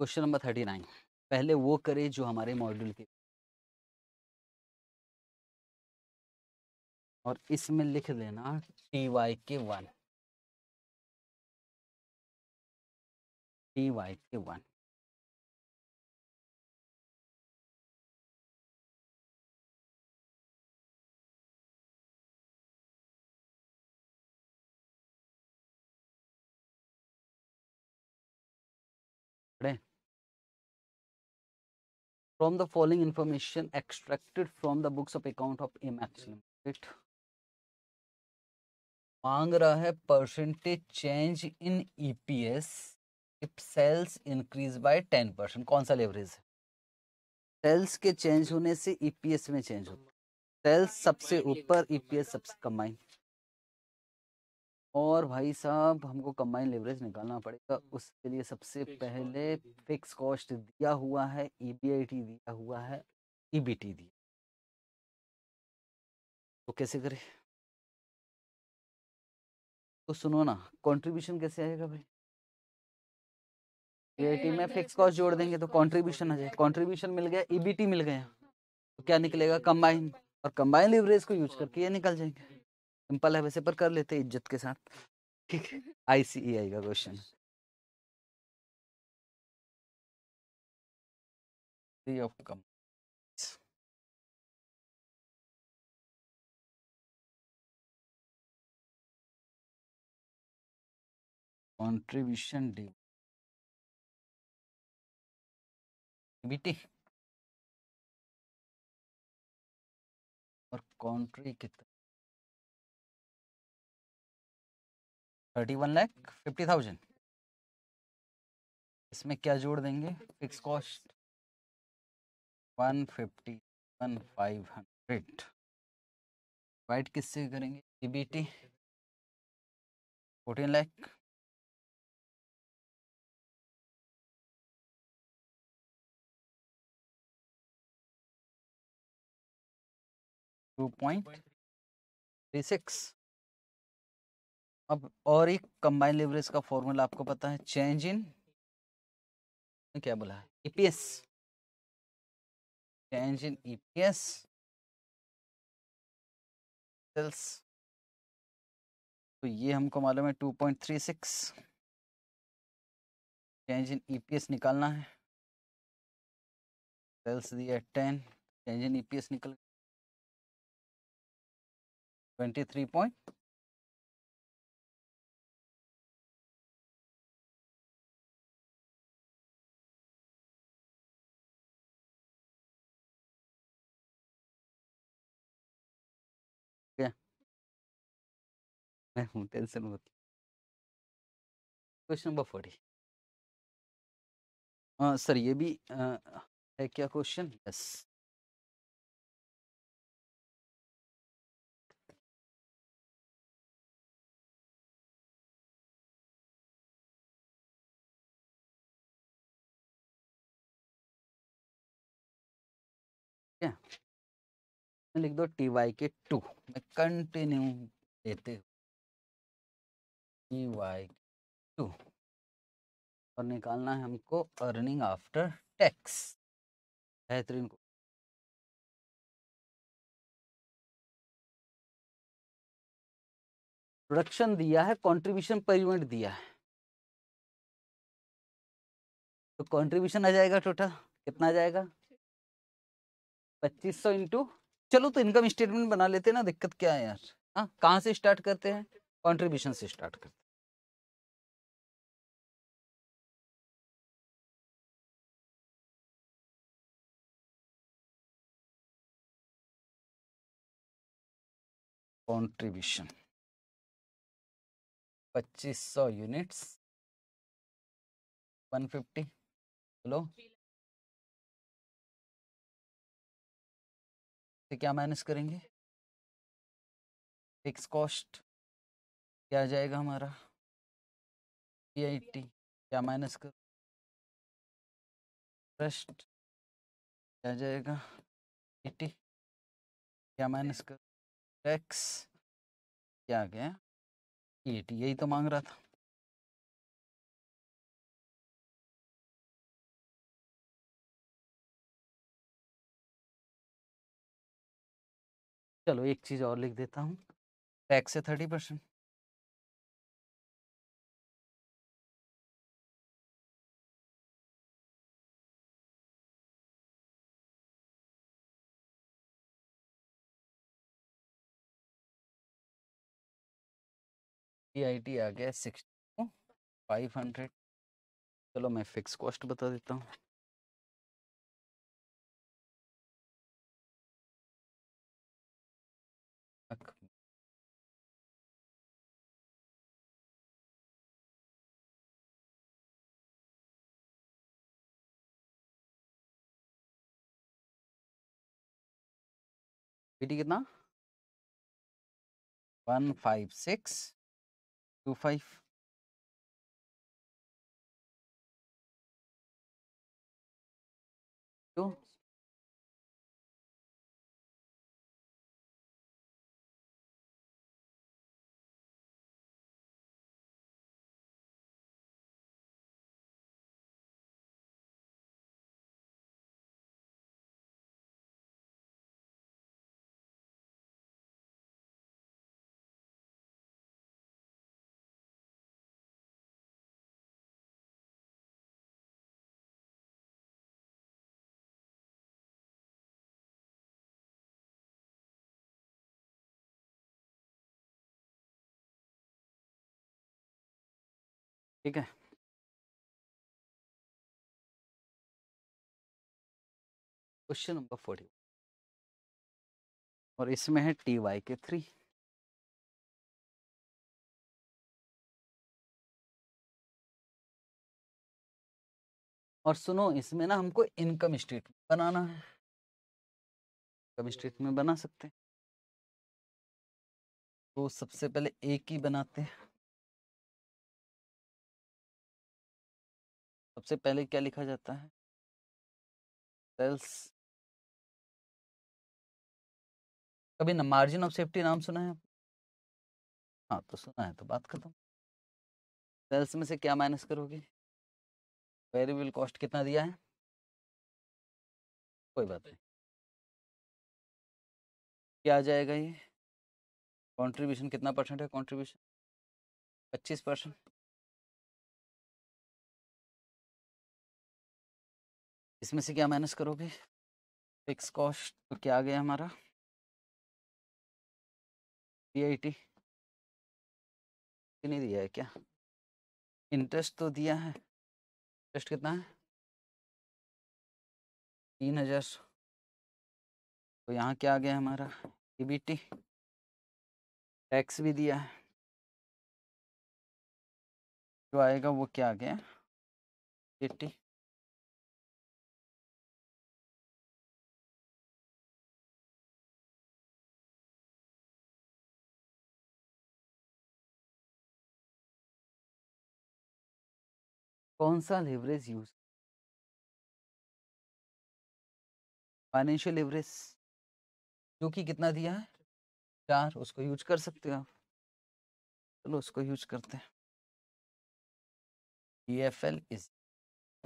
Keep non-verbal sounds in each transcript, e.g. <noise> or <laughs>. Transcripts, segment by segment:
Question number thirty nine पहले वो करे जो हमारे मॉड्यूल के और इसमें लिख देना T Y K one T Y K one from the following information extracted from the books of account of Amex Limited. मांग रहा है percentage change in EPS if sales increase by ten percent कौन सा leverage है sales के change होने से EPS e में चेंज होता है सेल्स सबसे ऊपर ईपीएस e सबसे कमाई और भाई साहब हमको कंबाइन लेवरेज निकालना पड़ेगा उसके लिए सबसे पहले फिक्स कॉस्ट दिया हुआ है ई e दिया हुआ है ई e दिया तो कैसे करें तो सुनो ना कंट्रीब्यूशन कैसे आएगा भाई टी e में फिक्स मतलब कॉस्ट जोड़ देंगे तो कंट्रीब्यूशन आ जाए कंट्रीब्यूशन मिल गया ईबीटी मिल गया तो क्या निकलेगा कंबाइन और कंबाइन लेवरेज को यूज करके ये निकल जाएंगे सिंपल है वैसे पर कर लेते इज्जत के साथ ठीक है आईसीईआई हम्म। e का question contribution D contribution DBT और कंट्री कितना thirty one lakh fifty thousand इसमें क्या जोड़ देंगे fix cost one fifty one five hundred वाइट किससे करेंगे E B T fourteen lakh two point three six अब और एक कंबाइन लेवरेज का फॉर्मूला आपको पता है चेंज इन क्या बोला है EPS change in EPS sales तो ये हमको मालूम है सिक्स चेंज इन ईपीएस निकालना है सेल्स दिया टेन चेंज इन ईपीएस निकल ट्वेंटी थ्री पॉइंट मैं हूँ टेंशन मत क्वेश्चन नंबर फोर्टी हाँ सर ये भी आ, है क्या क्वेश्चन यस लिख दो टी वाई के टू मैं कंटिन्यू लेते हुए ई वाई टू और निकालना है हमको अर्निंग आफ्टर टैक्स बेहतरीन को प्रोडक्शन दिया है कंट्रीब्यूशन पर यूनिट दिया है तो कंट्रीब्यूशन आ जाएगा टोटल कितना आ जाएगा पच्चीस सौ इंटू चलो तो इनकम स्टेटमेंट बना लेते हैं ना दिक्कत क्या है यार हाँ कहाँ से स्टार्ट करते हैं कंट्रीब्यूशन से स्टार्ट करते हैं कंट्रीब्यूशन 2500 यूनिट्स 150 हेलो तो क्या माइनस करेंगे फिक्स कॉस्ट क्या आ जाएगा हमारा पी आई टी क्या माइनस कर ट्रस्ट क्या जाएगा एटी क्या माइनस कर एक्स क्या गया एट यही तो मांग रहा था चलो एक चीज़ और लिख देता हूँ टैक्स है थर्टी परसेंट आई टी आ गया सिक्सटी फाइव हंड्रेड चलो मैं फिक्स कॉस्ट बता देता हूँ कितना वन फाइव सिक्स five ठीक है क्वेश्चन नंबर फोर्टी और इसमें है टी वाई के थ्री और सुनो इसमें ना हमको इनकम स्टेटमेंट बनाना है इनकम स्टेटमेंट बना सकते हैं तो सबसे पहले एक ही बनाते हैं सबसे पहले क्या लिखा जाता है सेल्स कभी ना मार्जिन ऑफ सेफ्टी नाम सुना है हाँ तो सुना है तो बात खत्म सेल्स में से क्या माइनस करोगे वेरिएबल कॉस्ट कितना दिया है कोई बात नहीं क्या आ जाएगा ये कंट्रीब्यूशन कितना परसेंट है कंट्रीब्यूशन पच्चीस परसेंट इसमें से क्या माइनस करोगे फिक्स कॉस्ट तो क्या आ गया हमारा पी आई टी नहीं दिया है क्या इंटरेस्ट तो दिया है इंटरेस्ट कितना है तीन हजार तो यहाँ क्या आ गया हमारा ई टैक्स भी दिया है जो आएगा वो क्या आ गया एटी कौन सा लेवरेज यूज फाइनेंशियल लेवरेज जो कि कितना दिया है चार उसको यूज कर सकते हो आप चलो उसको यूज करते हैं E F L is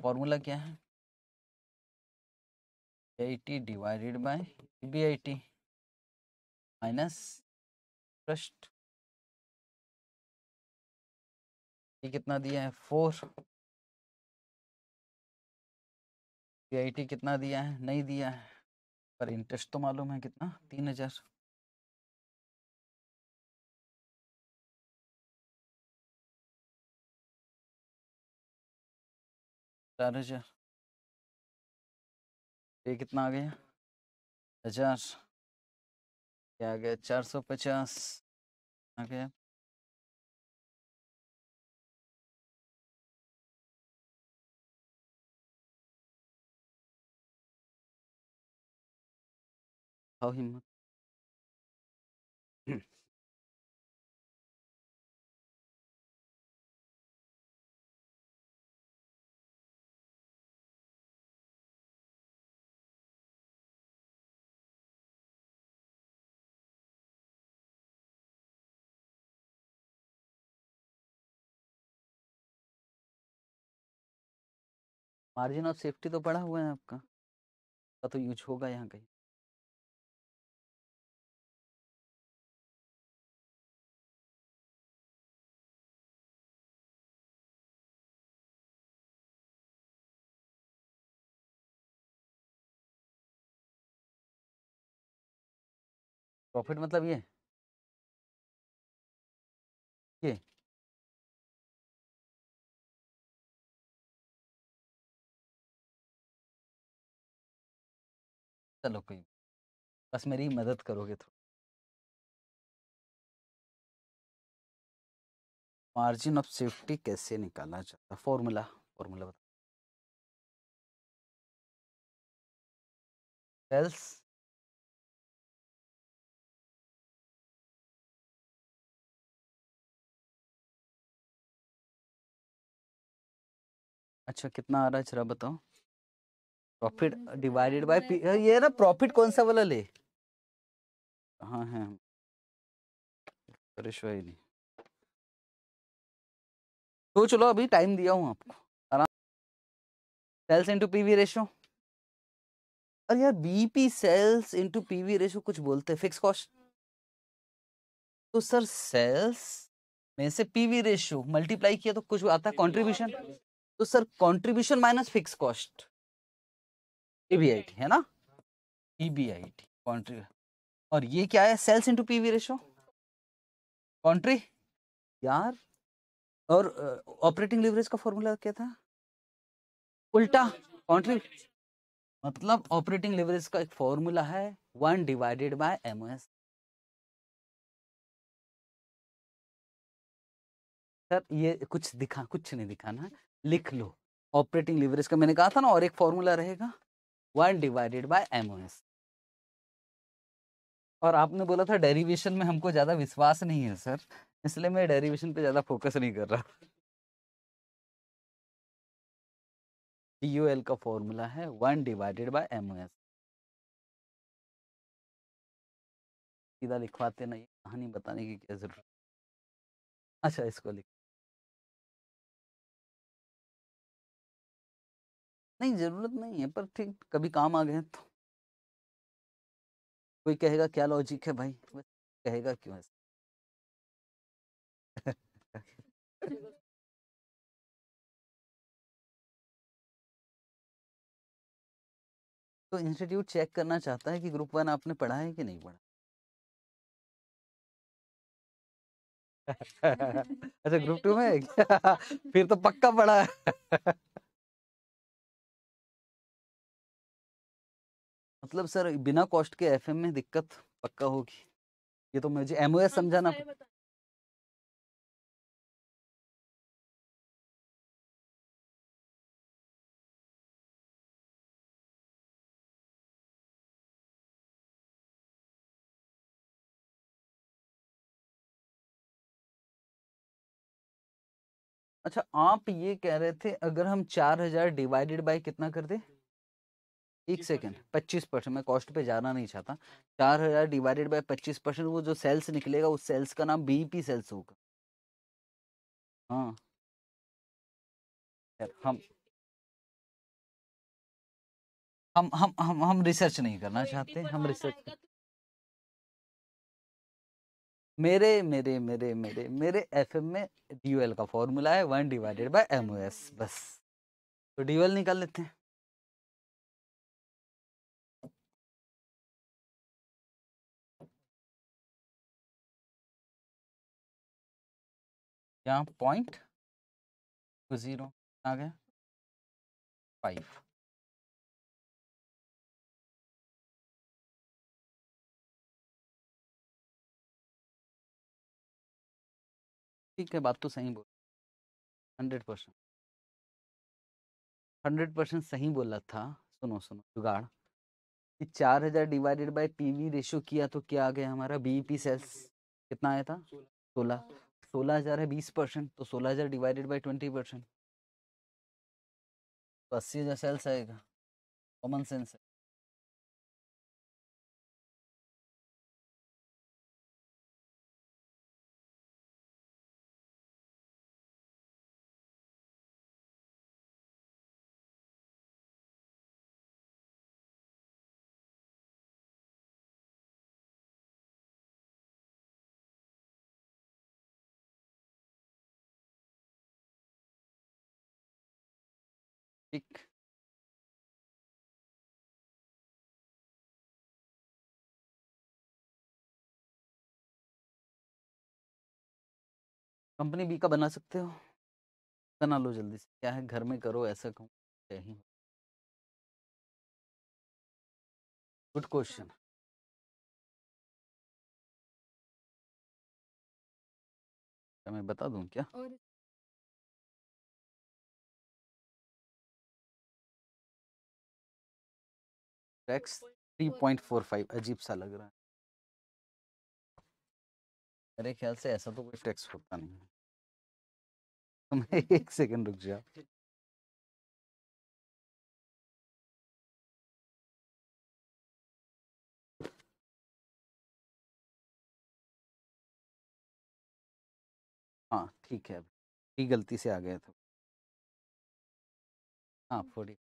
formula क्या है I T divided by B I T minus interest ये कितना दिया है फोर पीआईटी कितना दिया है नहीं दिया है पर इंटरेस्ट तो मालूम है कितना तीन हजार चार हजार ये कितना आ गया हजार क्या आ गया चार सौ पचास आ गया दिखाओ हिम्मत मार्जिन ऑफ सेफ्टी तो पड़ा हुआ है आपका तो यूज होगा यहाँ कहीं प्रॉफिट मतलब ये ये चलो कोई बस मेरी मदद करोगे थोड़ा मार्जिन ऑफ सेफ्टी कैसे निकालना चाहता फॉर्मूला फॉर्मूला बता सेल्स अच्छा कितना आ रहा है जरा बताओ प्रॉफिट डिवाइडेड बाय ये ना प्रॉफिट कौन सा वाला ले कहाँ है हाँ, परेशानी हाँ। नहीं तो चलो अभी टाइम दिया हूँ आपको आराम सेल्स इनटू पीवी रेशो अरे यार BP sales into PV ratio कुछ बोलते हैं फिक्स कॉस्ट तो सर सेल्स में से पीवी रेशो मल्टीप्लाई किया तो कुछ आता है कंट्रीब्यूशन तो sir contribution minus fix cost EBIT है ना ईबीआईटी कंट्री और ये क्या है सेल्स इनटू पीवी रेशो कंट्री यार और ऑपरेटिंग uh, लिवरेज का फॉर्मूला क्या था उल्टा कंट्री मतलब ऑपरेटिंग लिवरेज का एक फॉर्मूला है one divided by MOS sir ये कुछ दिखा कुछ नहीं दिखाना लिख लो ऑपरेटिंग लिवरेज का मैंने कहा था ना और एक फॉर्मूला रहेगा वन डिवाइडेड बाय एम और आपने बोला था डेरिवेशन में हमको ज़्यादा विश्वास नहीं है सर इसलिए मैं डेरिवेशन पे ज़्यादा फोकस नहीं कर रहा टी का फॉर्मूला है वन डिवाइडेड बाय एम सीधा लिखवाते ना ये कहानी बताने की क्या जरूरत अच्छा इसको लिख नहीं ज़रूरत नहीं है पर ठीक कभी काम आ गए तो कोई कहेगा क्या लॉजिक है भाई कहेगा क्यों ऐसा <laughs> तो इंस्टीट्यूट चेक करना चाहता है कि ग्रुप वन आपने पढ़ा है कि नहीं पढ़ा <laughs> <laughs> अच्छा ग्रुप टू में फिर तो पक्का पढ़ा है मतलब सर बिना कॉस्ट के एफ में दिक्कत पक्का होगी ये तो मुझे एम हाँ, समझाना अच्छा आप ये कह रहे थे अगर हम चार हजार डिवाइडेड बाय कितना कर दे एक सेकेंड पच्चीस परसेंट मैं कॉस्ट पे जाना नहीं चाहता चार हजार डिवाइडेड बाई पच्चीस परसेंट वो जो सेल्स निकलेगा उस सेल्स का नाम बीपी सेल्स होगा हाँ हम हम हम हम हम रिसर्च नहीं करना चाहते हम रिसर्च तो मेरे मेरे मेरे मेरे मेरे एफ एम में ड्यूएल का फॉर्मूला है वन डिवाइडेड बाय एम बस तो ड्यूएल निकाल लेते हैं यहाँ पॉइंट तो जीरो आ गया फाइव ठीक है बात तो सही बोल हंड्रेड परसेंट हंड्रेड परसेंट सही बोला था सुनो सुनो जुगाड़ कि चार हजार डिवाइडेड बाई पीवी रेशो किया तो क्या आ गया हमारा पी सेल्स कितना आया था सोलह सोलह हजार है बीस परसेंट तो सोलह हजार डिवाइडेड बाई ट्वेंटी परसेंट तो अस्सी हजार सेल्स आएगा कॉमन सेंस है ठीक कंपनी बी का बना सकते हो बना लो जल्दी से क्या है घर में करो ऐसा कहूँ कहीं गुड क्वेश्चन मैं बता दूं क्या और टैक्स 3.45 अजीब सा लग रहा है मेरे ख्याल से ऐसा तो कोई टैक्स होता नहीं है <laughs> एक सेकंड रुक जाओ हाँ ठीक है अभी गलती से आ गया था हाँ फोर्टी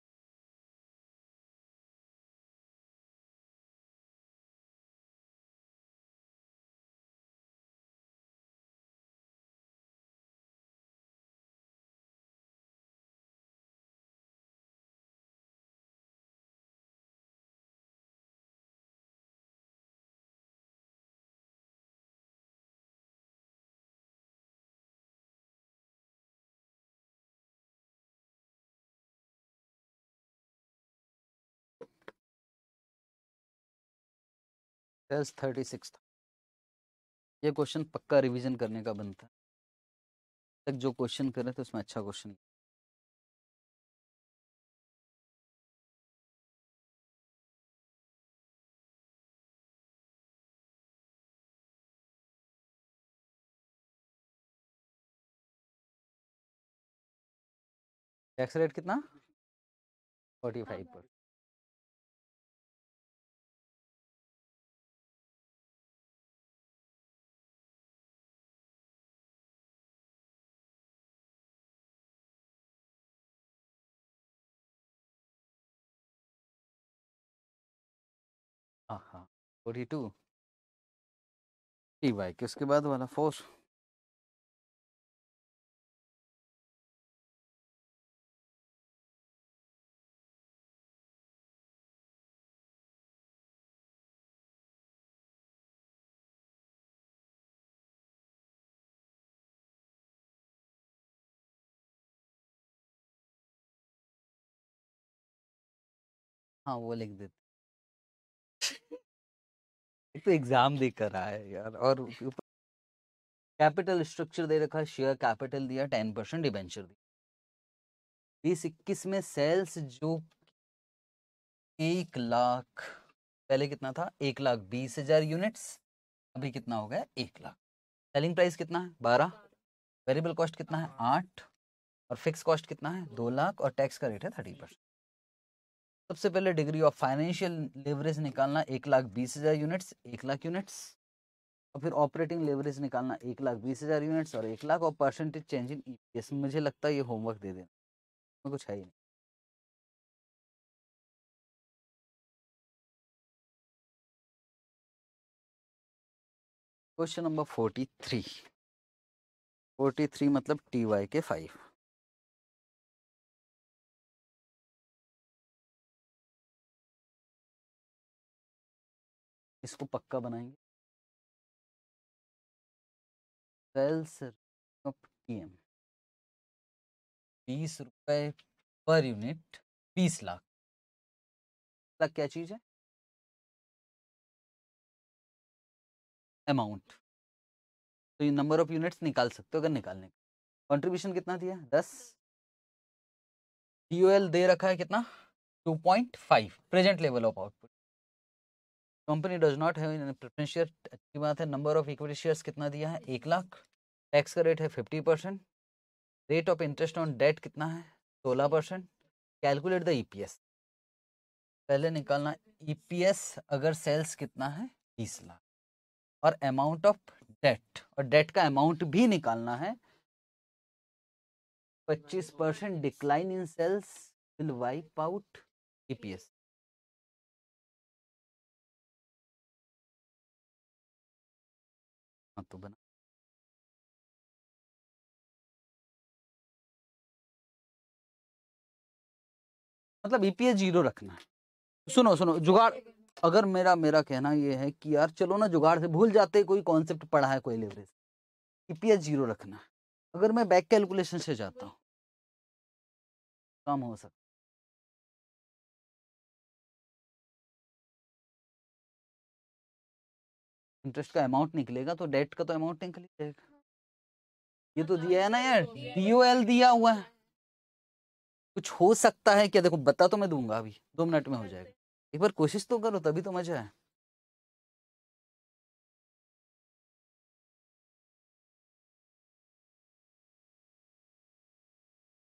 सेल्स थर्टी सिक्स ये क्वेश्चन पक्का रिवीजन करने का बनता है तक जो क्वेश्चन कर रहे थे उसमें अच्छा क्वेश्चन टैक्स रेट कितना हाँ, हाँ। फोर्टी फाइव पर forty two T Y K उसके बाद वाला फोर हाँ वो लिख देते एक तो एग्जाम देकर आया है यार और कैपिटल स्ट्रक्चर दे रखा शेयर कैपिटल दिया टेन परसेंट डिबेंचर दिया बीस इक्कीस में सेल्स जो एक लाख पहले कितना था एक लाख बीस हजार यूनिट्स अभी कितना हो गया एक लाख सेलिंग प्राइस कितना है बारह वेरिएबल कॉस्ट कितना है आठ और फिक्स कॉस्ट कितना है दो लाख और टैक्स का रेट है थर्टी परसेंट सबसे पहले डिग्री ऑफ फाइनेंशियल लेवरेज निकालना एक लाख बीस हज़ार यूनिट्स एक लाख यूनिट्स और फिर ऑपरेटिंग लेवरेज निकालना एक लाख बीस हज़ार यूनिट्स और एक लाख और परसेंटेज चेंज इन ईपीएस मुझे लगता है ये होमवर्क दे देना कुछ है ही नहीं question number forty three forty three मतलब टी वाई के फाइव इसको पक्का बनाएंगे बीस रुपए पर यूनिट बीस लाख लाख मतलब क्या चीज है अमाउंट तो ये नंबर ऑफ यूनिट्स निकाल सकते हो अगर निकालने कंट्रीब्यूशन कितना दिया दस डी दे रखा है कितना two point five present level of output company does not है अच्छी बात है नंबर ऑफ इक्विटी शेयर्स कितना दिया है एक लाख टैक्स का रेट है fifty percent rate of interest on debt कितना है सोलह परसेंट कैलकुलेट द ईपीएस पहले निकालना ईपीएस अगर सेल्स कितना है तीस लाख और अमाउंट ऑफ डेट और डेट का अमाउंट भी निकालना है पच्चीस percent decline in sales will wipe out EPS तो बना मतलब ईपीएस e जीरो रखना सुनो सुनो जुगाड़ अगर मेरा मेरा कहना यह है कि यार चलो ना जुगाड़ से भूल जाते कोई कॉन्सेप्ट पढ़ा है कोई लेवरेज ईपीएस e जीरो रखना अगर मैं बैक कैलकुलेशन से जाता हूँ काम हो सकता इंटरेस्ट का अमाउंट निकलेगा तो डेट का तो अमाउंट निकल जाएगा ये तो दिया है ना यार डी हाँ, तो दिया हुआ है कुछ हो सकता है क्या देखो बता तो मैं दूंगा अभी दो मिनट में हो हाँ, जाएगा एक बार कोशिश तो करो तभी तो मजा है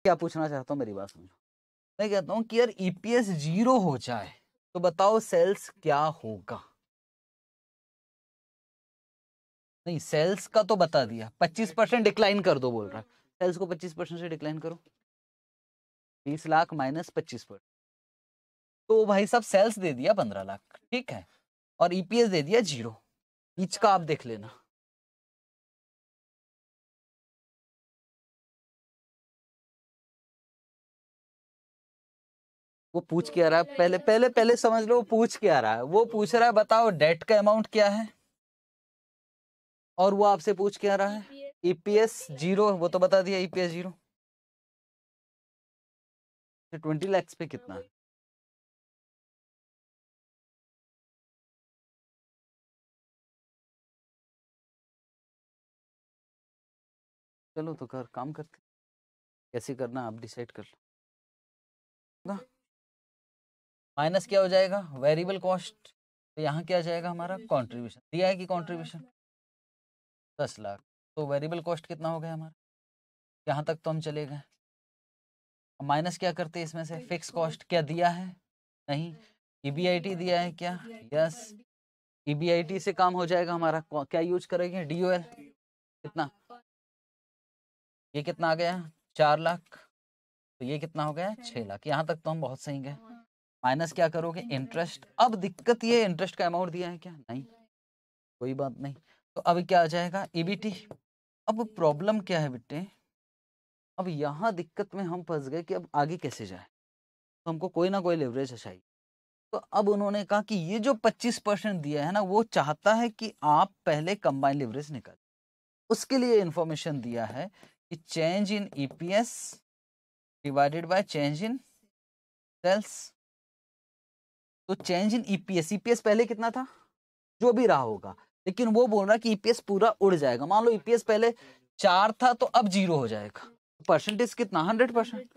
क्या पूछना चाहता हूँ मेरी बात समझो मैं कहता हूँ कि यार ईपीएस e जीरो हो जाए तो बताओ सेल्स क्या होगा नहीं सेल्स का तो बता दिया पच्चीस परसेंट डिक्लाइन कर दो बोल रहा सेल्स को पच्चीस परसेंट से डिक्लाइन करो बीस लाख माइनस पच्चीस परसेंट तो भाई साहब सेल्स दे दिया पंद्रह लाख ठीक है और ईपीएस e दे दिया जीरो बीच का आप देख लेना वो पूछ के आ रहा है पहले पहले पहले समझ लो वो पूछ के आ रहा है वो पूछ रहा है बताओ डेट का अमाउंट क्या है और वो आपसे पूछ क्या रहा है EPS e e e zero वो तो बता दिया ईपीएस जीरो तो ट्वेंटी लैक्स पे हाँ कितना है चलो तो कर काम करते कैसे करना आप डिसाइड कर लो माइनस क्या हो जाएगा वेरिएबल कॉस्ट तो यहाँ क्या जाएगा हमारा कंट्रीब्यूशन दिया है कि कंट्रीब्यूशन दस लाख तो वेरिएबल कॉस्ट कितना हो गया हमारा यहाँ तक तो हम चले गए माइनस क्या करते हैं इसमें से फिक्स कॉस्ट क्या दिया है नहीं ई e दिया है क्या यस ई e e से काम हो जाएगा हमारा क्या यूज करेंगे डी कितना हाँ, ये कितना आ गया चार लाख तो ये कितना हो गया छः लाख यहाँ तक तो हम बहुत सही गए माइनस हाँ। क्या करोगे इंटरेस्ट अब दिक्कत ये इंटरेस्ट का अमाउंट दिया है क्या नहीं कोई बात नहीं तो अब क्या आ जाएगा ईबीटी अब प्रॉब्लम क्या है बेटे अब यहाँ दिक्कत में हम फंस गए कि अब आगे कैसे जाए तो हमको कोई ना कोई लेवरेज चाहिए तो अब उन्होंने कहा कि ये जो 25 परसेंट दिया है ना वो चाहता है कि आप पहले कंबाइंड लेवरेज निकाल उसके लिए इन्फॉर्मेशन दिया है कि change in EPS divided by change in sales तो चेंज इन ईपीएस ईपीएस पहले कितना था जो भी रहा होगा लेकिन वो बोल रहा है कि ईपीएस e पूरा उड़ जाएगा मान लो ईपीएस e पहले चार था तो अब जीरो हो जाएगा परसेंटेज कितना हंड्रेड परसेंट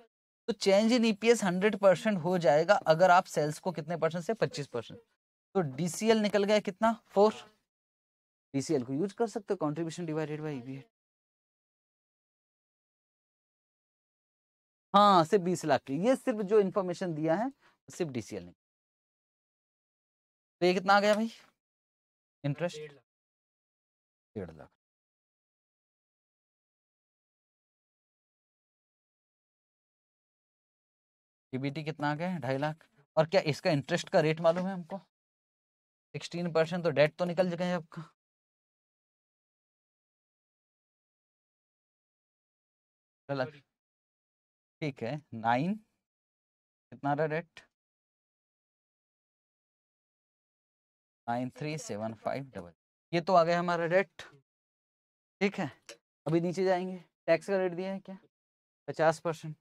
तो change in EPS hundred percent हो जाएगा अगर आप सेल्स को कितने परसेंट से पच्चीस परसेंट तो डीसीएल निकल गया कितना फोर डीसीएल को यूज कर सकते हो कॉन्ट्रीब्यूशन डिवाइडेड बाई ईपीएस हाँ सिर्फ बीस लाख की ये सिर्फ जो इन्फॉर्मेशन दिया है सिर्फ डीसीएल ने तो ये कितना आ गया भाई इंटरेस्ट डेढ़ लाख टीबीटी कितना आ गया ढाई लाख और क्या इसका इंटरेस्ट का रेट मालूम है हमको सिक्सटीन परसेंट तो डेट तो निकल गए आपका ठीक है नाइन कितना रहा debt nine three seven five double ये तो आ गया हमारा रेट ठीक है अभी नीचे जाएंगे टैक्स का रेट दिया है क्या पचास परसेंट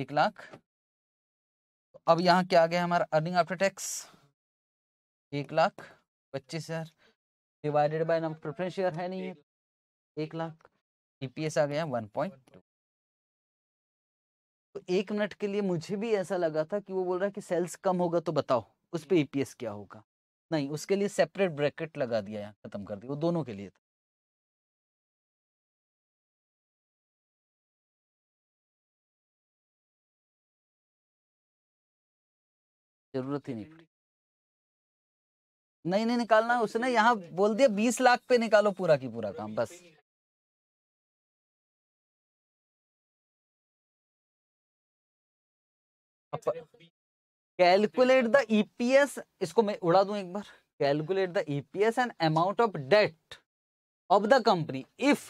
एक लाख तो अब यहाँ क्या आ गया हमारा अर्निंग आफ्टर टैक्स एक लाख पच्चीस हजार divided by number preference share है नहीं है एक लाख ईपीएस e आ गया वन पॉइंट टू तो एक मिनट के लिए मुझे भी ऐसा लगा था कि वो बोल रहा है कि सेल्स कम होगा तो बताओ उस पर ई क्या होगा नहीं उसके लिए सेपरेट ब्रैकेट लगा दिया यहाँ खत्म कर दिया वो दोनों के लिए था जरूरत ही नहीं हम्म। पड़ी नहीं नहीं निकालना उसने यहाँ बोल दिया बीस लाख पे निकालो पूरा की पूरा काम बस <laughs> अप, कैलकुलेट द ईपीएस इसको मैं उड़ा दूं एक बार calculate the EPS and amount of debt of the company if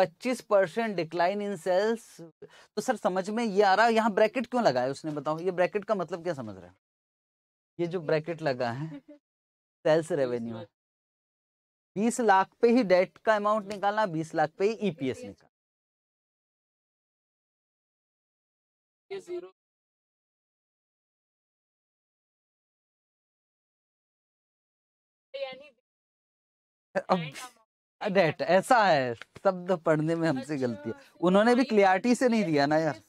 25 percent decline in sales तो सर समझ में ये आ रहा है यहाँ ब्रैकेट क्यों लगाया उसने बताओ ये ब्रैकेट का मतलब क्या समझ रहे हैं ये जो ब्रैकेट लगा है सेल्स <laughs> रेवेन्यू बीस लाख पे ही डेट का अमाउंट निकालना बीस लाख पे ही ईपीएस e e निकालना डेट <laughs> ऐसा है शब्द पढ़ने में हमसे अच्छा, गलती है तो उन्होंने भी क्लियरिटी से नहीं दिया ना यार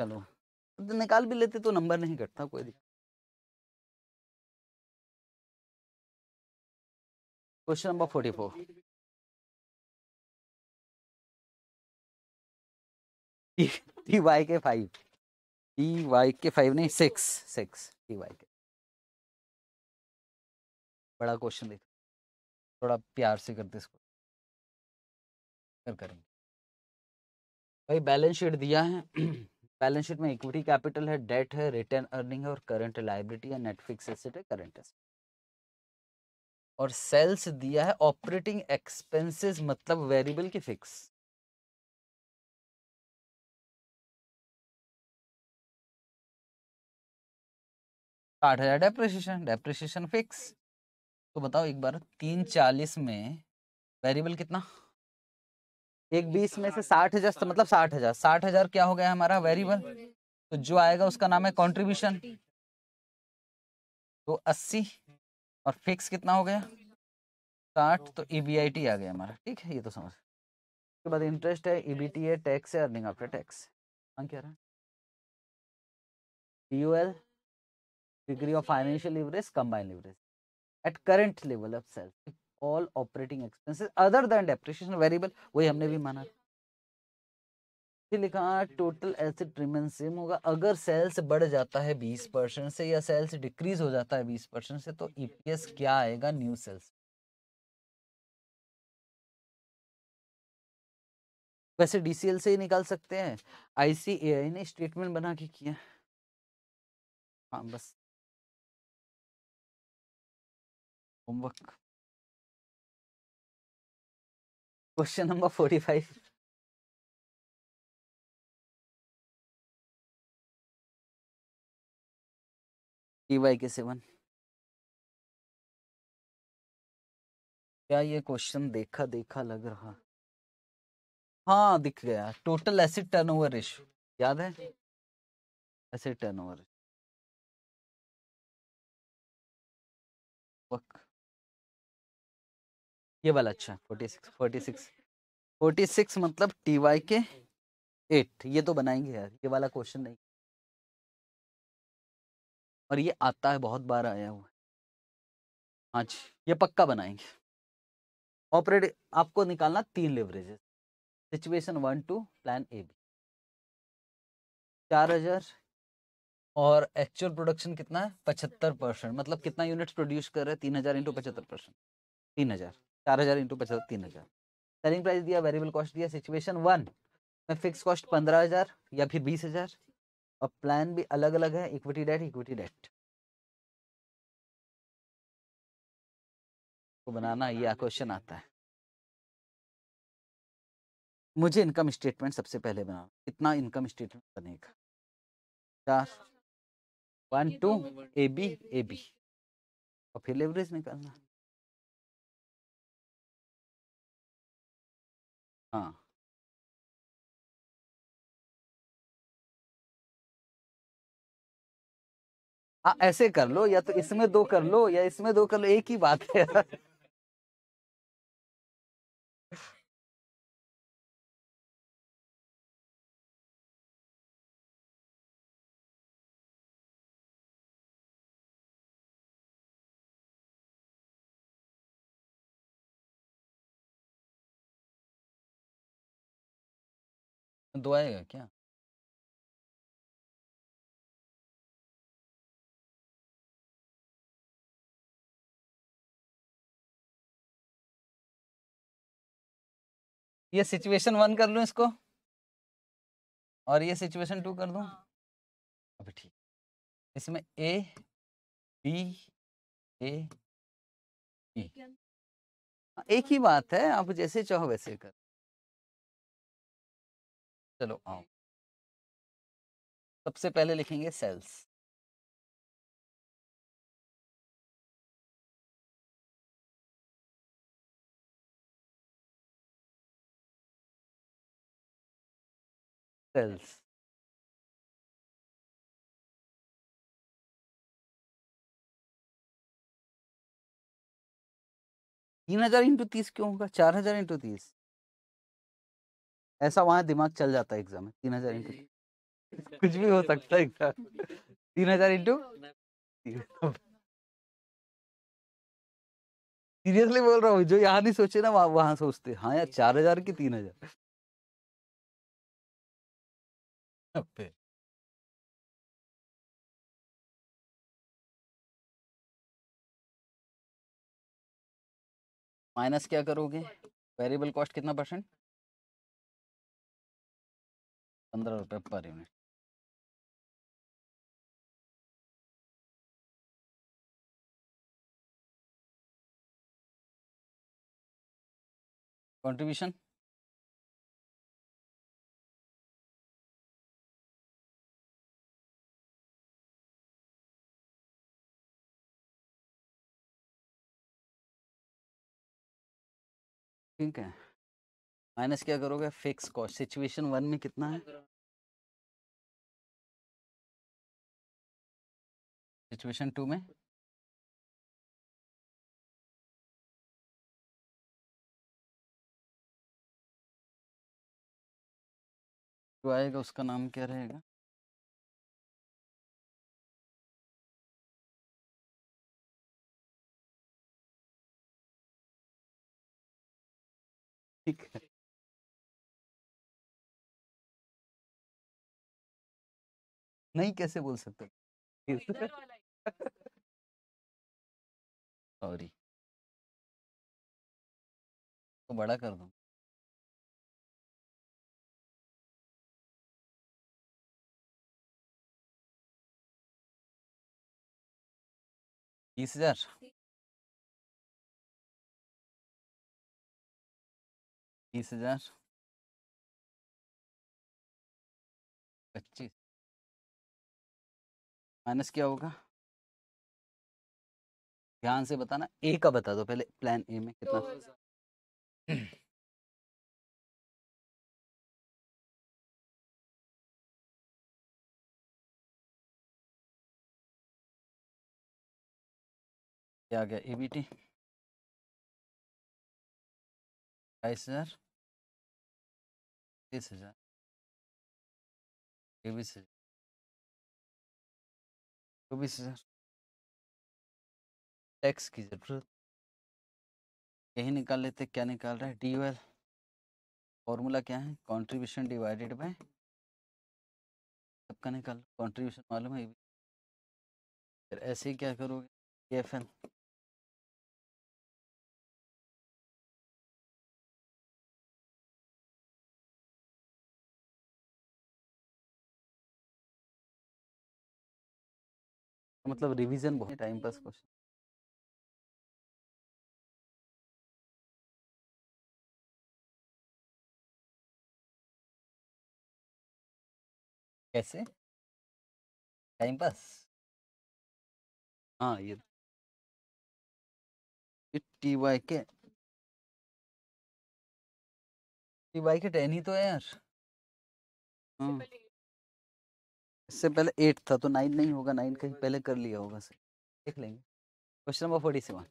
चलो निकाल भी लेते तो नंबर नहीं कटता कोई दिक्कत question number forty four <laughs> T Y K five T Y K five नहीं six six T Y K बड़ा क्वेश्चन देख थोड़ा प्यार से करते इसको कर करेंगे भाई बैलेंस शीट दिया है बैलेंस <clears throat> शीट में इक्विटी कैपिटल है डेट है रिटर्न अर्निंग है और करंट लाइबिलिटी है नेट फिक्स एसेट है करंट एसेट और सेल्स दिया है ऑपरेटिंग एक्सपेंसेस मतलब वेरिएबल की फिक्स साठ हजार डेप्रिसिएशन डेप्रिसिएशन फिक्स तो बताओ एक बार तीन चालीस में वेरिएबल कितना एक बीस में से साठ हजार तो मतलब साठ हजार साठ हजार क्या हो गया हमारा वेरिएबल तो जो आएगा उसका नाम है कंट्रीब्यूशन तो अस्सी और फिक्स कितना हो गया साठ तो ई e आ गया हमारा ठीक है ये तो समझ उसके बाद इंटरेस्ट है ई e है टैक्स है अर्निंग आफ्टर टैक्स क्या रहा है D degree of financial leverage, combined leverage. At current level of sales, if all operating expenses other than depreciation variable, वही हमने भी माना फिर लिखा टोटल एसेट रिमेन सेम होगा अगर सेल्स बढ़ जाता है 20 परसेंट से या सेल्स डिक्रीज हो जाता है 20 परसेंट से तो ईपीएस क्या आएगा न्यू सेल्स वैसे डीसीएल से ही निकाल सकते हैं आईसीएआई ने स्टेटमेंट बना के किया हाँ बस homework question number forty five T Y K seven क्या ये क्वेश्चन देखा देखा लग रहा हाँ दिख गया टोटल एसिड टर्नओवर रेशियो याद है एसिड टर्नओवर रेशियो ये वाला अच्छा forty six forty six forty six मतलब टी वाई के एट ये तो बनाएंगे यार ये वाला क्वेश्चन नहीं और ये आता है बहुत बार आया हुआ हाँ जी ये पक्का बनाएंगे ऑपरेट आपको निकालना तीन leverages situation one two plan A B चार हजार और एक्चुअल प्रोडक्शन कितना है पचहत्तर परसेंट मतलब कितना यूनिट्स प्रोड्यूस कर रहे हैं तीन हजार इंटू पचहत्तर परसेंट तीन हजार चार हज़ार इंटू पचहत्तर तीन हज़ार सेलिंग प्राइस दिया वेरिएबल कॉस्ट दिया सिचुएशन वन में फिक्स कॉस्ट पंद्रह हज़ार या फिर बीस हज़ार और प्लान भी अलग अलग है इक्विटी डेट इक्विटी डेट को बनाना ये क्वेश्चन आता है मुझे इनकम स्टेटमेंट सबसे पहले बनाना कितना इनकम स्टेटमेंट बनेगा चार one two A B A B और फिर लेवरेज निकालना हाँ। हाँ, ऐसे कर लो या तो इसमें दो कर लो या इसमें दो कर लो एक ही बात है। दो आएगा क्या ये सिचुएशन वन कर लू इसको और ये सिचुएशन टू कर दूँ हाँ। अभी ठीक इसमें ए बी ए एक ही हाँ। बात है आप जैसे चाहो वैसे कर चलो आओ हाँ। सबसे पहले लिखेंगे सेल्स सेल्स तीन हजार इंटू तीस क्यों होगा चार हजार इंटू तीस ऐसा वहां दिमाग चल जाता है एग्जाम में तीन हजार इंटू <laughs> कुछ भी हो सकता है एग्जाम <laughs> तीन हजार इंटू <laughs> सीरियसली बोल रहा हूँ जो यहाँ नहीं सोचे ना वहां वहां सोचते हाँ यार चार हजार की तीन हजार माइनस क्या करोगे वेरिएबल कॉस्ट कितना परसेंट पंद्रह रुपये पर यूनिट कंट्रीब्यूशन ठीक है माइनस क्या करोगे फिक्स कॉस्ट सिचुएशन वन में कितना है सिचुएशन टू में जो आएगा उसका नाम क्या रहेगा ठीक है नहीं कैसे बोल सकते <laughs> सॉरी तो बड़ा कर दू तीस हजार तीस हजार पच्चीस माइनस क्या होगा ध्यान से बताना ए का बता दो पहले प्लान ए में कितना क्या गया ए बी टी बाईस हजार तीस हजार चौबीस हजार चौबीस हज़ार टैक्स की ज़रूरत यही निकाल लेते क्या निकाल रहा है डी एल फॉर्मूला क्या है कंट्रीब्यूशन डिवाइडेड बाय सबका निकाल कंट्रीब्यूशन मालूम है ऐसे ही क्या करोगे एफ एल तो मतलब रिवीजन बहुत टाइम पास क्वेश्चन कैसे टाइम पास हाँ ये T Y K T Y K ten ही तो है यार हाँ इससे पहले एट था तो नाइन नहीं होगा नाइन कहीं पहले कर लिया होगा सर देख लेंगे question number forty seven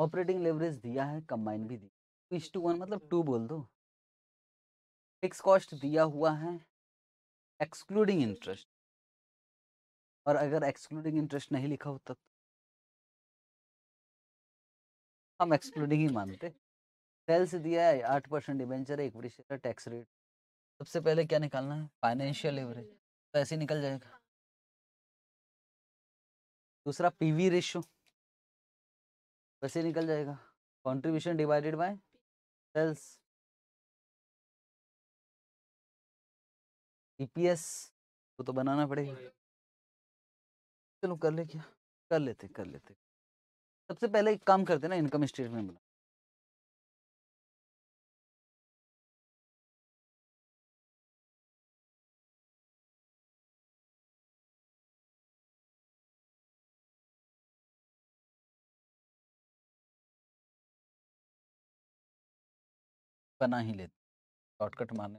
operating leverage दिया है कंबाइन भी दिया इस टू वन मतलब टू बोल दो फिक्स कॉस्ट दिया हुआ है एक्सक्लूडिंग इंटरेस्ट और अगर एक्सक्लूडिंग इंटरेस्ट नहीं लिखा होता तो हम एक्सक्लूडिंग ही मानते सेल्स दिया है आठ परसेंट डिबेंचर है इक्विटी शेयर टैक्स रेट सबसे पहले क्या निकालना है फाइनेंशियल एवरेज तो ऐसे निकल जाएगा दूसरा पीवी रेशियो वैसे निकल जाएगा contribution divided by sales EPS को तो बनाना पड़ेगा चलो कर ले क्या कर लेते कर लेते सबसे पहले एक काम करते ना इनकम स्टेटमेंट बना बना ही लेते शॉर्टकट मारने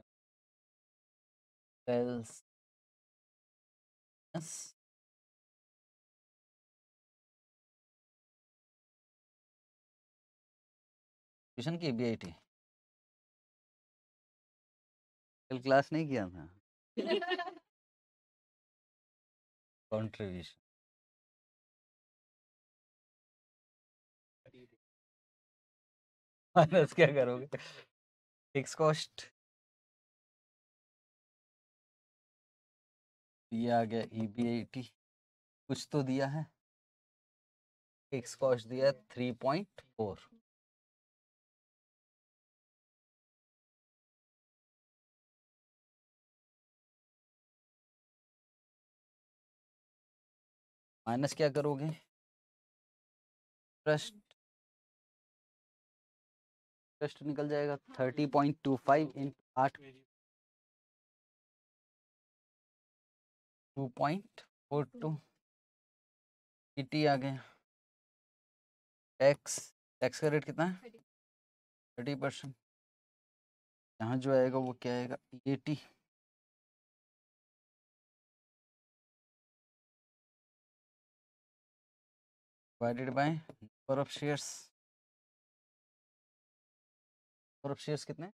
सेल्स yes. ट्यूशन की बी आई टी कल क्लास नहीं किया था कॉन्ट्रीब्यूशन माइनस क्या करोगे फिक्स कॉस्ट दिया आ गया ई बी आई टी कुछ तो दिया है फिक्स कॉस्ट दिया थ्री पॉइंट फोर माइनस क्या करोगे ट्रस्ट इंटरेस्ट निकल जाएगा हाँ, थर्टी तो पॉइंट टू तो फाइव इन आठ two point four two T आ गया टैक्स टैक्स का रेट कितना है थर्टी परसेंट यहाँ जो आएगा वो क्या आएगा A T divided by number of shares और अब शेयर्स कितने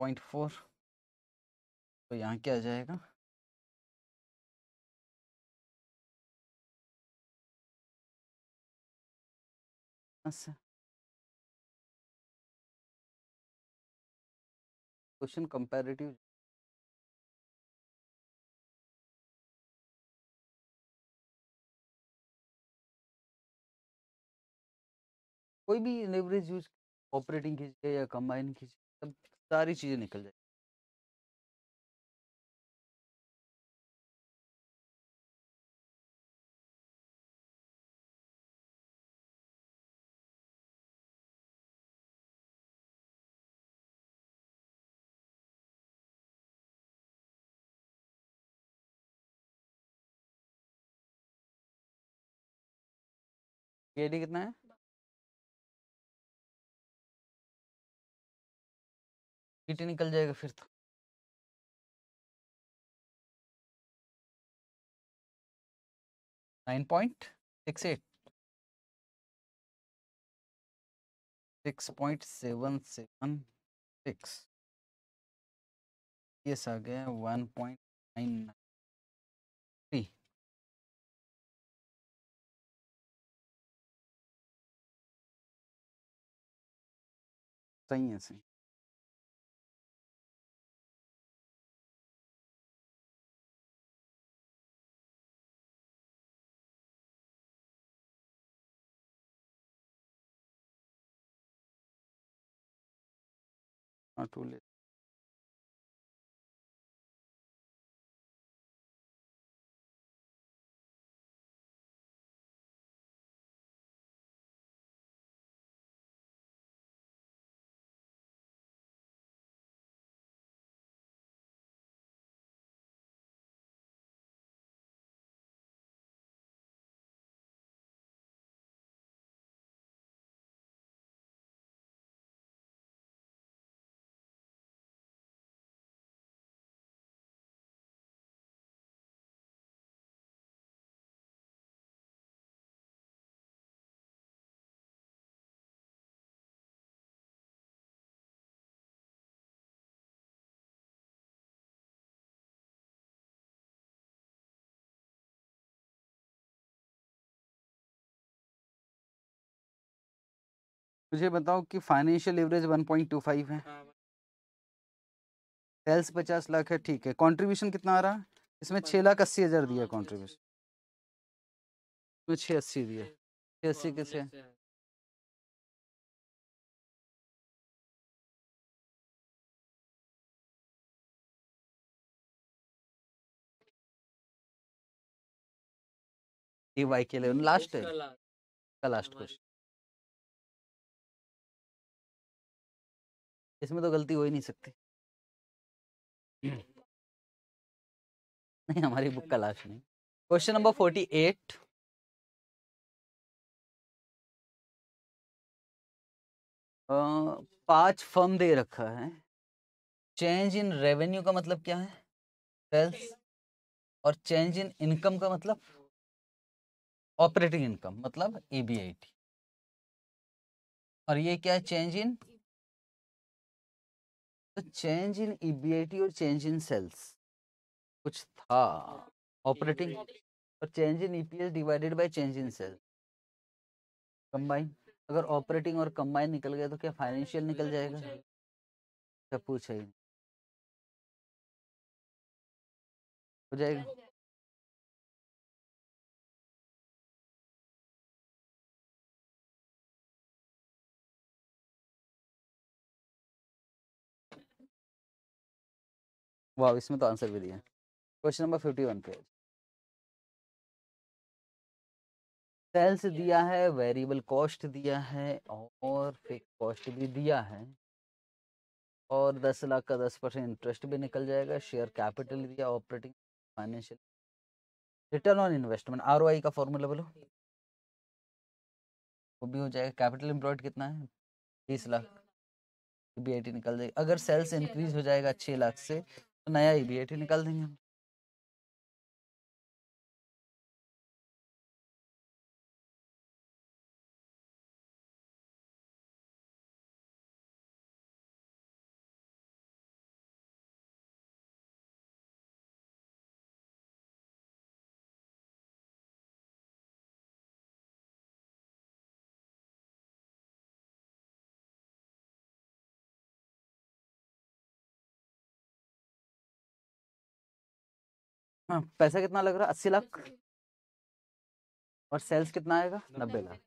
पॉइंट फोर तो यहाँ क्या आ जाएगा अच्छा। क्वेश्चन कंपैरेटिव कोई भी लेवरेज यूज ऑपरेटिंग कीजिए या कंबाइन कीजिए सब सारी चीज़ें निकल जाएगी ये डी कितना है ईटे निकल जाएगा फिर तो nine point six eight six point seven seven six ये आ गया one point nine nine three सही है सही और हाँ, टू ले मुझे बताओ कि फाइनेंशियल एवरेज 1.25 है सेल्स हाँ, पचास लाख है ठीक है कंट्रीब्यूशन कितना आ रहा है इसमें छः लाख अस्सी हज़ार हाँ, दिया कंट्रीब्यूशन हाँ, इसमें छः अस्सी दिया छः अस्सी के छः वाई के लिए लास्ट है का लास्ट क्वेश्चन इसमें तो गलती हो ही नहीं सकती हम्म। नहीं हमारी बुक का लास्ट नहीं क्वेश्चन नंबर <laughs> फोर्टी एट पांच फर्म दे रखा है चेंज इन रेवेन्यू का मतलब क्या है सेल्स और चेंज इन इनकम का मतलब ऑपरेटिंग इनकम मतलब ईबीआईटी e और ये क्या है चेंज इन तो चेंज इन ईबीआईटी e और चेंज इन सेल्स कुछ था ऑपरेटिंग e और change in EPS e divided by change in sales combine अगर ऑपरेटिंग और कंबाइन निकल गया तो क्या फाइनेंशियल निकल जाएगा क्या पूछा ही हो जाएगा वाह इसमें तो आंसर भी दिया क्वेश्चन नंबर फिफ्टी वन पे सेल्स दिया है वेरिएबल कॉस्ट दिया है और फिक्स कॉस्ट भी दिया है और दस लाख का दस परसेंट इंटरेस्ट भी निकल जाएगा शेयर कैपिटल दिया operating financial return on investment R का फॉर्मूला बोलो वो भी हो जाएगा कैपिटल एम्प्लॉयड कितना है बीस लाख बी निकल जाएगी अगर सेल्स इंक्रीज तो हो जाएगा छः लाख से नया ई निकाल देंगे हम हाँ, पैसा कितना लग रहा है अस्सी लाख और सेल्स कितना आएगा नब्बे लाख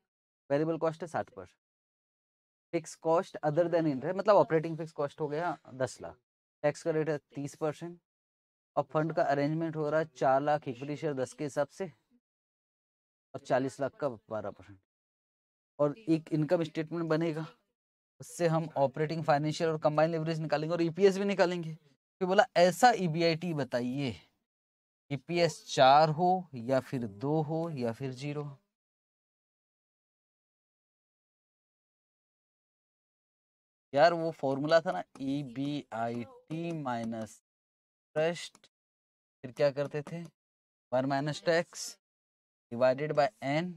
वेरिएबल कॉस्ट है साठ percent fix cost other than interest मतलब ऑपरेटिंग फिक्स कॉस्ट हो गया दस लाख टैक्स का रेट है तीस परसेंट और फंड का अरेंजमेंट हो रहा है चार लाख इक्विटी शेयर दस के हिसाब से और चालीस लाख का बारह परसेंट और एक इनकम स्टेटमेंट बनेगा उससे हम ऑपरेटिंग फाइनेंशियल और कंबाइन लेवरेज निकालेंगे और ईपीएस भी निकालेंगे फिर बोला ऐसा ईबीआईटी बताइए एस e चार हो या फिर दो हो या फिर जीरो यार वो फॉर्मूला था ना E B I T minus trust फिर क्या करते थे one minus tax divided by N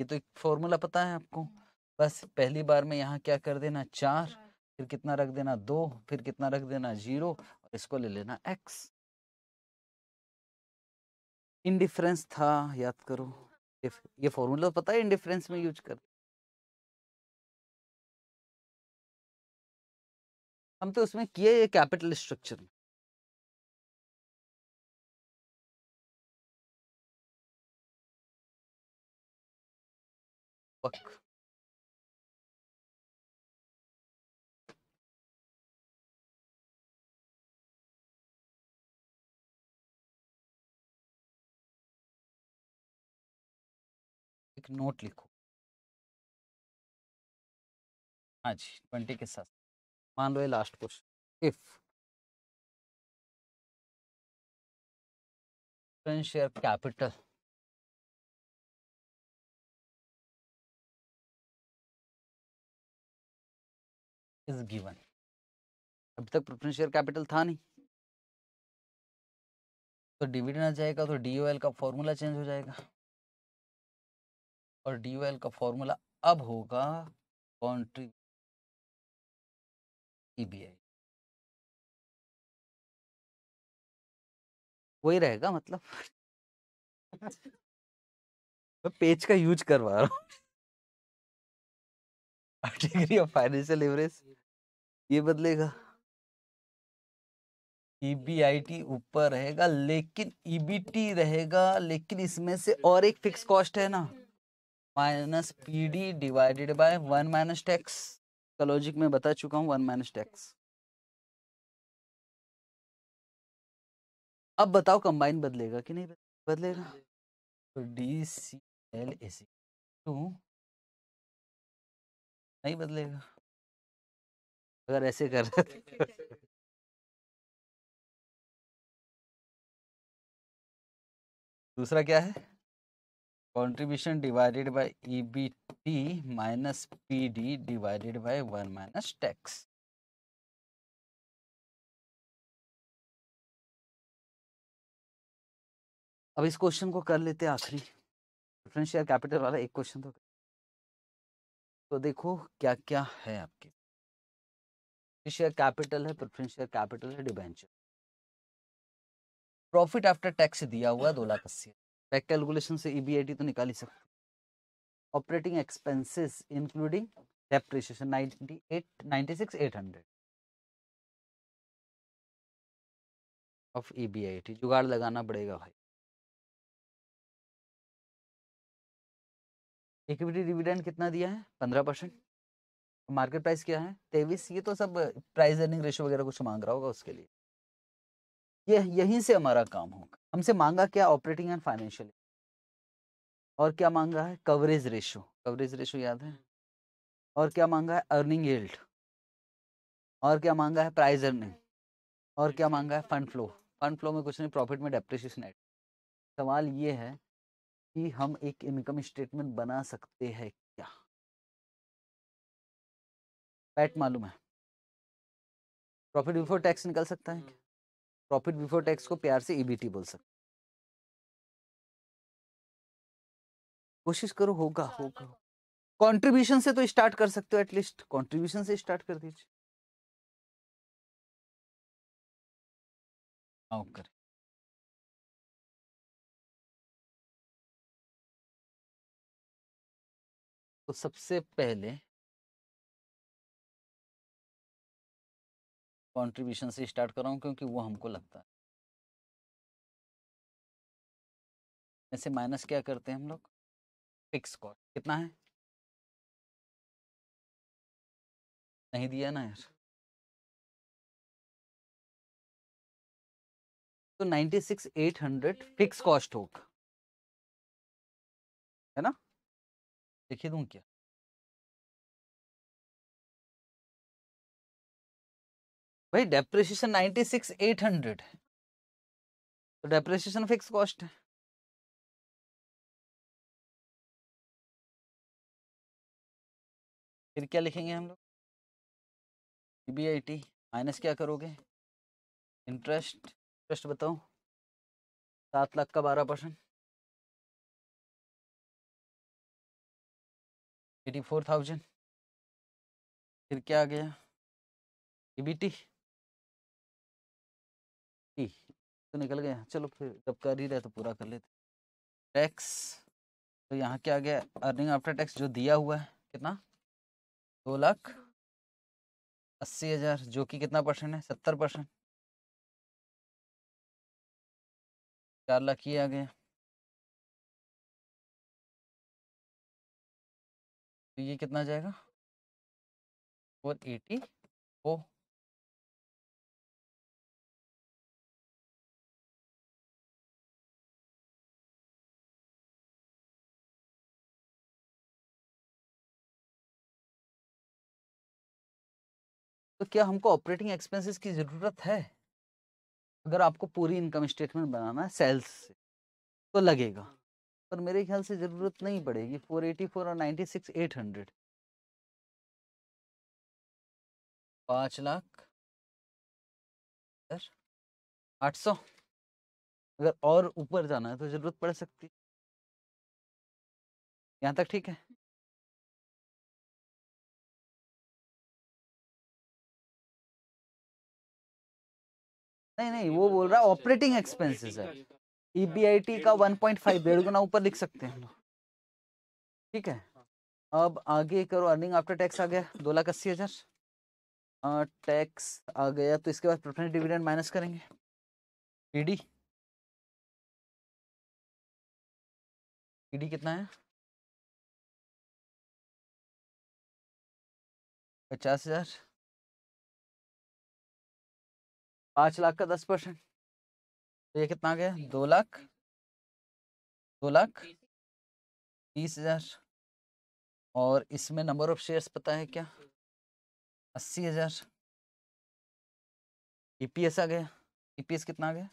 ये तो एक फॉर्मूला पता है आपको बस पहली बार में यहाँ क्या कर देना चार फिर कितना रख देना दो फिर कितना रख देना जीरो और इसको ले लेना एक्स इंडिफरेंस था याद करो ये फॉर्मूला पता है इंडिफरेंस में यूज कर हम तो उसमें किए ये कैपिटल स्ट्रक्चर में एक नोट लिखो हाँ जी ट्वेंटी के साथ मान लो ये last question if share capital is given अभी तक प्रेफरेंस शेयर कैपिटल था नहीं तो डिविडेंड आ जाएगा तो डीओएल का फॉर्मूला चेंज हो जाएगा और डी वाई एल का फॉर्मूला अब होगा कॉन्ट्री ईबीआई वही रहेगा मतलब मैं पेज का यूज करवा रहा हूँ डिग्री ऑफ फाइनेंशियल एवरेज ये बदलेगा ईबीआईटी ऊपर रहेगा लेकिन ईबीटी e रहेगा लेकिन इसमें से और एक फिक्स कॉस्ट है ना minus P D divided by one minus tax का लॉजिक में बता चुका हूँ वन माइनस टैक्स अब बताओ कंबाइन बदलेगा कि नहीं बदलेगा तो D C L A C two नहीं बदलेगा अगर ऐसे कर रहे दूसरा क्या है contribution divided by EBT minus PD divided by one minus tax अब इस क्वेश्चन को कर लेते आखिरी प्रेफरेंस शेयर कैपिटल वाला एक क्वेश्चन तो तो देखो क्या क्या है आपके शेयर कैपिटल है प्रेफरेंस शेयर कैपिटल है डिबेंचर प्रॉफिट आफ्टर टैक्स दिया हुआ दो लाख अस्सी बैक कैलकुलेशन से ईबीआईटी e तो निकाल ही सकते operating expenses including depreciation six eight hundred of EBIT जुगाड़ लगाना पड़ेगा भाई इक्विटी डिविडेंड कितना दिया है पंद्रह परसेंट मार्केट प्राइस क्या है तेईस ये तो सब प्राइस अर्निंग रेशो वगैरह कुछ मांग रहा होगा उसके लिए ये यहीं से हमारा काम होगा हमसे मांगा क्या ऑपरेटिंग एंड फाइनेंशियल और क्या मांगा है कवरेज रेशो कवरेज रेशो याद है और क्या मांगा है अर्निंग एल्ड और क्या मांगा है प्राइज अर्निंग और क्या मांगा है फंड फ्लो फंड फ्लो में कुछ नहीं प्रॉफिट में डेप्रिसिएशन एड सवाल ये है कि हम एक इनकम स्टेटमेंट बना सकते हैं क्या पैट मालूम है प्रॉफिट बिफोर टैक्स निकल सकता है हम्म। क्या प्रॉफिट बिफोर टैक्स को प्यार से ईबीटी e बोल सकते कोशिश करो होगा अच्छा, होगा कंट्रीब्यूशन मतलब से तो स्टार्ट कर सकते हो एटलीस्ट कंट्रीब्यूशन से स्टार्ट कर दीजिए कर तो सबसे पहले कंट्रीब्यूशन से स्टार्ट कर रहा हूँ क्योंकि वो हमको लगता है ऐसे माइनस क्या करते हैं हम लोग फिक्स कॉस्ट कितना है नहीं दिया ना यार तो हंड्रेड फिक्स कॉस्ट होगा है ना देखिए दूं क्या भाई depreciation ninety six eight hundred है तो डेप्रिसिएशन फिक्स कॉस्ट है फिर क्या लिखेंगे हम लोग बी आई टी माइनस क्या करोगे इंटरेस्ट इंटरेस्ट बताओ सात लाख का बारह परसेंट एटी फोर थाउजेंड फिर क्या आ गया ईबीटी बी टी तो निकल गया चलो फिर जब कर ही रहे तो पूरा कर लेते टैक्स तो यहाँ क्या आ गया अर्निंग आफ्टर टैक्स जो दिया हुआ है कितना दो लाख हाँ। अस्सी हजार जो कि कितना परसेंट है सत्तर परसेंट चार लाख ये आ गया तो ये कितना जाएगा फोर एटी फोर तो क्या हमको ऑपरेटिंग एक्सपेंसेस की ज़रूरत है अगर आपको पूरी इनकम स्टेटमेंट बनाना है सेल्स से तो लगेगा हाँ। पर मेरे ख्याल से ज़रूरत नहीं पड़ेगी 484 और 96 800 पाँच लाख आठ सौ अगर और ऊपर जाना है तो ज़रूरत पड़ सकती यहाँ तक ठीक है नहीं नहीं वो बोल रहा है ऑपरेटिंग एक्सपेंसेस है ई e हाँ, का 1.5 e डेढ़ गुना ऊपर लिख सकते हैं ठीक है हाँ। अब आगे करो अर्निंग आफ्टर टैक्स आ गया दो लाख अस्सी हजार टैक्स आ गया तो इसके बाद प्रेफरेंस डिविडेंड माइनस करेंगे ईडी e ईडी कितना है पचास हजार पाँच लाख का दस परसेंट तो ये कितना आ गया दो लाख दो लाख तीस हजार और इसमें नंबर ऑफ शेयर्स पता है क्या अस्सी हजार ईपीएस e आ गया ईपीएस e कितना आ गया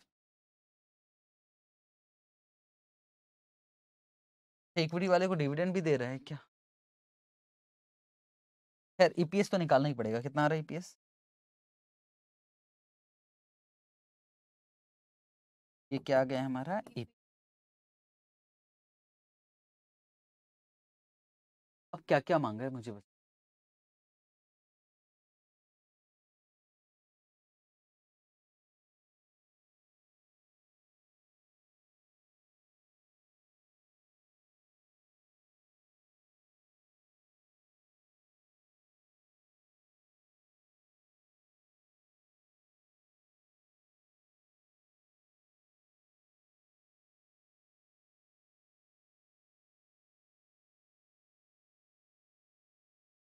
इक्विटी वाले को डिविडेंड भी दे रहे हैं क्या खैर ईपीएस e तो निकालना ही पड़ेगा कितना आ रहा है ईपीएस ये क्या आ गया हमारा ई अब क्या क्या मांगा है मुझे बता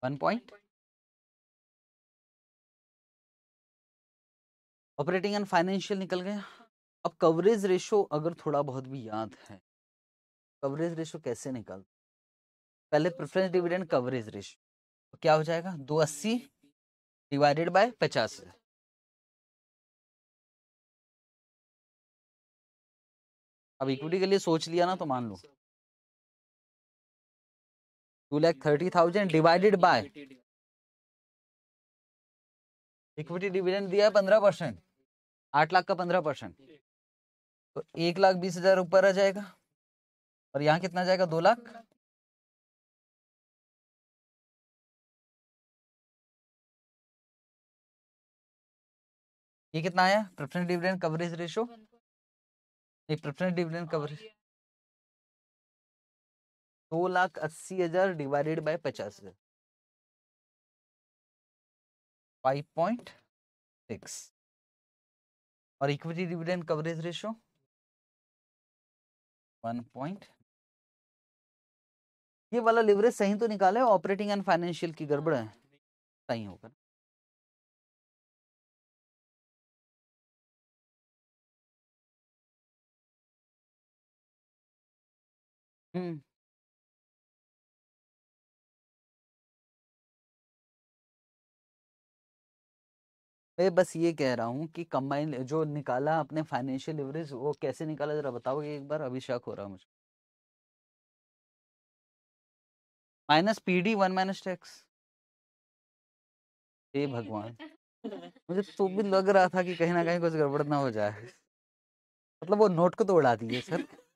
one point operating and financial निकल गया अब कवरेज रेशो अगर थोड़ा बहुत भी याद है कवरेज रेशो कैसे निकल पहले प्रेफरेंस डिविडेंड कवरेज रेशो क्या हो जाएगा दो अस्सी डिवाइडेड बाय पचास अब इक्विटी के लिए सोच लिया ना तो मान लो two lakh thirty thousand divided by equity dividend दिया है पंद्रह परसेंट आठ लाख का पंद्रह परसेंट तो एक लाख बीस हजार ऊपर आ जाएगा और यहाँ कितना जाएगा दो लाख ये कितना आया प्रेफरेंस डिविडेंड कवरेज रेशो एक प्रेफरेंस डिविडेंड कवरेज दो लाख अस्सी हजार डिवाइडेड बाय पचास हजार फाइव पॉइंट सिक्स और equity dividend coverage ratio one point ये वाला लिवरेज सही तो निकाले ऑपरेटिंग एंड फाइनेंशियल की गड़बड़ है सही होगा हम्म मैं बस ये कह रहा हूँ कि कंबाइन जो निकाला अपने फाइनेंशियल लिवरेज वो कैसे निकाला जरा बताओगे एक बार अभी शक हो रहा है मुझे minus P D one minus tax हे भगवान मुझे तो भी लग रहा था कि कहीं ना कहीं कुछ गड़बड़ ना हो जाए मतलब वो नोट को तो उड़ा दिए सर